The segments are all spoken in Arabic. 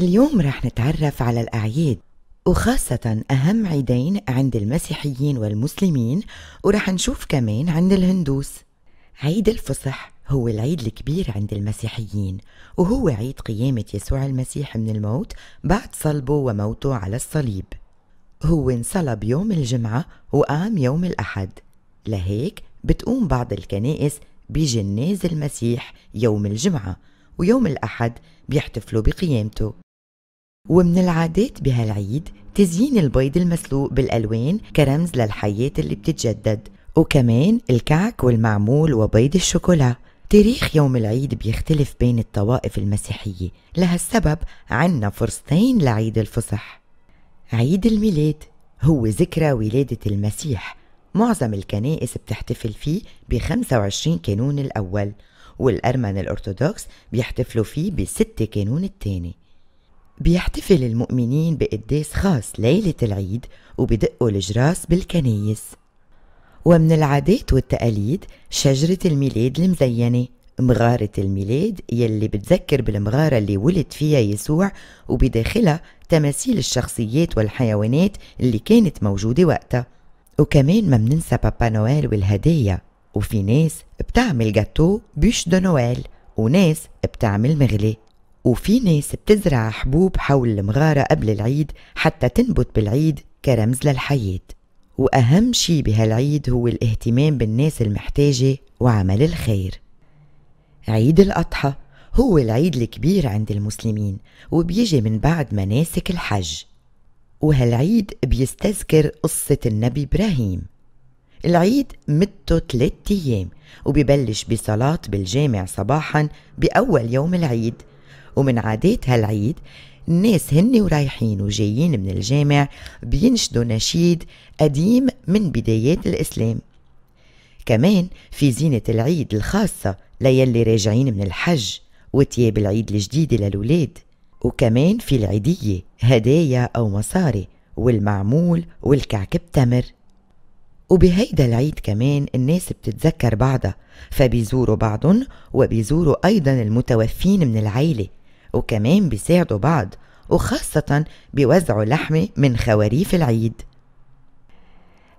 اليوم رح نتعرف على الأعياد وخاصة أهم عيدين عند المسيحيين والمسلمين ورح نشوف كمان عند الهندوس عيد الفصح هو العيد الكبير عند المسيحيين وهو عيد قيامة يسوع المسيح من الموت بعد صلبه وموته على الصليب هو انصلب يوم الجمعة وقام يوم الأحد لهيك بتقوم بعض الكنائس بجناز المسيح يوم الجمعة ويوم الأحد بيحتفلوا بقيامته ومن العادات بهالعيد تزيين البيض المسلوق بالألوان كرمز للحياة اللي بتتجدد وكمان الكعك والمعمول وبيض الشوكولا تاريخ يوم العيد بيختلف بين الطوائف المسيحية لهالسبب عنا فرصتين لعيد الفصح عيد الميلاد هو ذكرى ولادة المسيح معظم الكنائس بتحتفل فيه ب 25 كانون الأول والأرمن الأرثوذكس بيحتفلوا فيه بستة كانون التاني بيحتفل المؤمنين بقداس خاص ليلة العيد وبدقوا الجراس بالكنايس ومن العادات والتقاليد شجرة الميلاد المزينة مغارة الميلاد يلي بتذكر بالمغارة اللي ولد فيها يسوع وبداخلها تماثيل الشخصيات والحيوانات اللي كانت موجودة وقتها وكمان ما مننسى بابا نويل والهدايا وفي ناس بتعمل جاتو بيش دو نويل وناس بتعمل مغلي وفي ناس بتزرع حبوب حول المغارة قبل العيد حتى تنبت بالعيد كرمز للحياة وأهم شي بهالعيد هو الاهتمام بالناس المحتاجة وعمل الخير عيد الأضحى هو العيد الكبير عند المسلمين وبيجي من بعد مناسك الحج وهالعيد بيستذكر قصة النبي إبراهيم العيد مدته ثلاثة أيام وبيبلش بصلاة بالجامع صباحا بأول يوم العيد ومن عادات هالعيد الناس هن ورايحين وجايين من الجامع بينشدوا نشيد قديم من بدايات الإسلام كمان في زينة العيد الخاصة ليلي راجعين من الحج وتياب العيد الجديدة للولاد وكمان في العيدية هدايا أو مصاري والمعمول والكعك بتمر وبهيدا العيد كمان الناس بتتذكر بعضها فبيزوروا بعضن وبيزوروا أيضا المتوفين من العيلة وكمان بيساعدوا بعض وخاصة بيوزعوا لحمة من خواريف العيد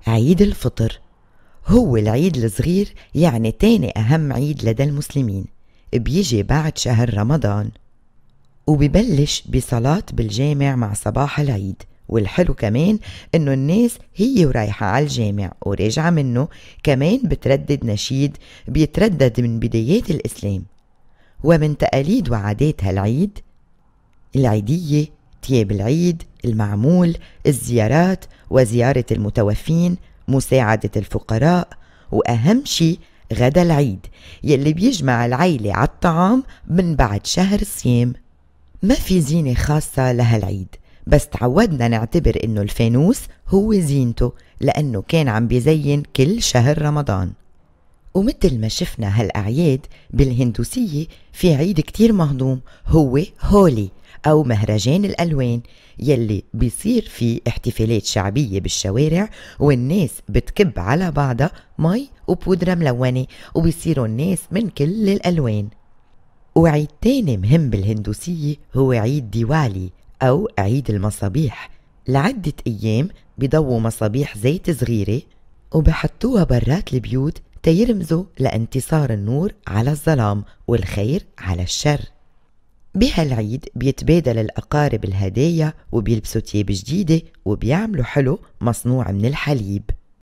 عيد الفطر هو العيد الصغير يعني تاني أهم عيد لدى المسلمين بيجي بعد شهر رمضان وبيبلش بصلاة بالجامع مع صباح العيد والحلو كمان انه الناس هي ورايحة على الجامع وراجعة منه كمان بتردد نشيد بيتردد من بدايات الإسلام ومن تقاليد وعادات هالعيد العيدية تياب العيد المعمول الزيارات وزيارة المتوفين مساعدة الفقراء وأهم شي غدا العيد يلي بيجمع العيلة على الطعام من بعد شهر الصيام ما في زينة خاصة لهالعيد بس تعودنا نعتبر إنه الفانوس هو زينته لأنه كان عم بيزين كل شهر رمضان ومثل ما شفنا هالأعياد بالهندوسية في عيد كتير مهضوم هو هولي أو مهرجان الألوان يلي بيصير فيه احتفالات شعبية بالشوارع والناس بتكب على بعضها مي وبودرة ملونة وبيصيروا الناس من كل الألوان وعيد تاني مهم بالهندوسية هو عيد ديوالي أو عيد المصابيح لعدة أيام بضووا مصابيح زيت صغيرة وبحطوها برات البيوت تيرمزوا لانتصار النور على الظلام والخير على الشر بهالعيد بيتبادل الأقارب الهدايا وبيلبسوا تياب جديدة وبيعملوا حلو مصنوع من الحليب